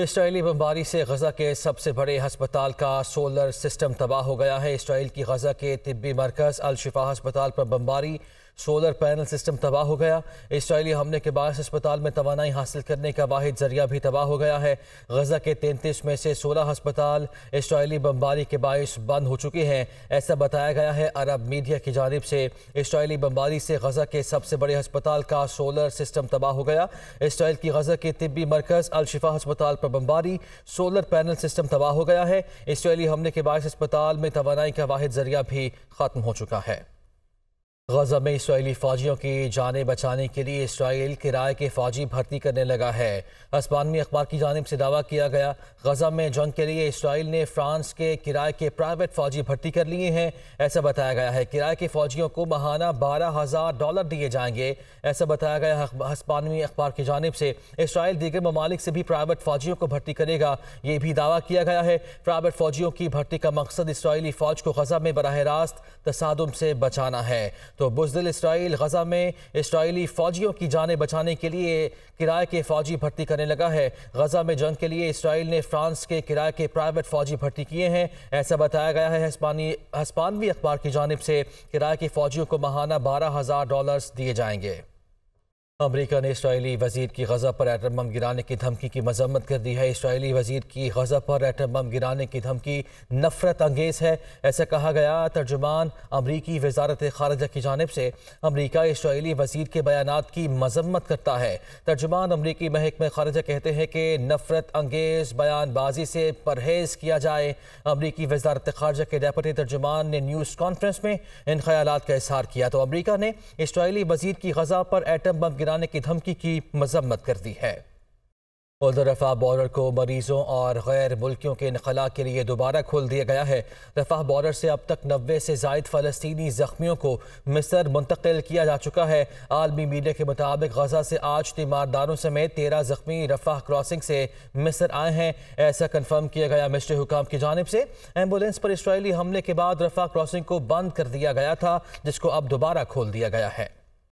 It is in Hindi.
इसराइली बमबारी से गजा के सबसे बड़े हस्पताल का सोलर सिस्टम तबाह हो गया है इसराइल की गजा के तिब्बी मरकज़ अलशिफा हस्पताल पर बमबारी सोलर पैनल सिस्टम तबाह हो गया इसराइली हमले के बाद अस्पताल में तोानाई हासिल करने का वाद जरिया भी तबाह हो गया है गजा के तैंतीस में से सोलह अस्पताल इसराइली बमबारी के बायस बंद हो चुके हैं ऐसा बताया गया है अरब मीडिया की जानब से इसराइली बमबारी से गजा के सबसे बड़े हस्पताल का सोलर सिस्टम तबाह हो गया इसराइल की गजा के तिबी मरकज़ अलशिफा हस्पताल पर बमबारी सोलर पैनल सिस्टम तबाह हो गया है इसराइली हमले के बायस अस्पताल में तोानाई का वाद जरिया भी खत्म हो चुका है गजा में इसराइली फौजियों की जानें बचाने के लिए इसराइल किराए के फौजी भर्ती करने लगा है हस्पानवी अखबार की जानब से दावा किया गया गजा में जंग के लिए इसराइल ने फ्रांस के किराए के प्राइवेट फौजी भर्ती कर लिए हैं ऐसा बताया गया है किराए के फौजियों को महाना बारह हज़ार डॉलर दिए जाएंगे ऐसा बताया गया हस्पानवी अखबार की जानब से इसराइल दीगर ममालिक से भी प्राइवेट फौजियों को भर्ती करेगा ये भी दावा किया गया है प्राइवेट फौजियों की भर्ती का मकसद इसराइली फौज को गजा में बरह रास्त तसादम से बचाना है तो बुजदिल इसराइल गजा में इसराइली फ़ौजियों की जानें बचाने के लिए किराए के फ़ौजी भर्ती करने लगा है गजा में जंग के लिए इसराइल ने फ्रांस के किराए के प्राइवेट फ़ौजी भर्ती किए हैं ऐसा बताया गया है हस्पानी हस्पानवी अखबार की जानब से किराए के फ़ौजियों को माहाना बारह हज़ार डॉलर्स दिए जाएंगे अमरीका ने इसराइली वजीर की गजा पर एटम बम गिराने की धमकी की मजम्मत कर दी है इसराइली वजीर की गजा पर एटम बम गिराने की धमकी नफरत अंगेज है ऐसा कहा गया तर्जुमान अमरीकी वजारत खारजा की जानब से अमरीका इसराइली वजीर के बयान की मजम्मत करता है तर्जुमान अमरीकी महकमे खारजा कहते हैं कि नफरत अंगेज बयानबाजी से परहेज किया जाए अमरीकी वजारत खारजा के डेपटी तर्जुमान ने न्यूज़ कॉन्फ्रेंस में इन ख्याल का इजहार किया तो अमरीका ने इसराइली वजीर की गजा पर एटम बम गिरा जलाने की धमकी की मजम्मत कर दी है उधर रफा बॉर्डर को मरीजों और गैर मुल्कियों के इनखला के लिए दोबारा खोल दिया गया है रफा बॉर्डर से अब तक नब्बे से जायद फ़लस्तनी ज़ख्मियों को मिसर मुंतकिल किया जा चुका है आलमी मीडिया के मुताबिक गजा से आज तीमारदारों समेत तेरह ज़ख्मी रफा क्रॉसिंग से मिसर आए हैं ऐसा कन्फर्म किया गया मिस्र हुकाम की जानब से एम्बुलेंस पर इसराइली हमले के बाद रफा क्रॉसिंग को बंद कर दिया गया था जिसको अब दोबारा खोल दिया गया है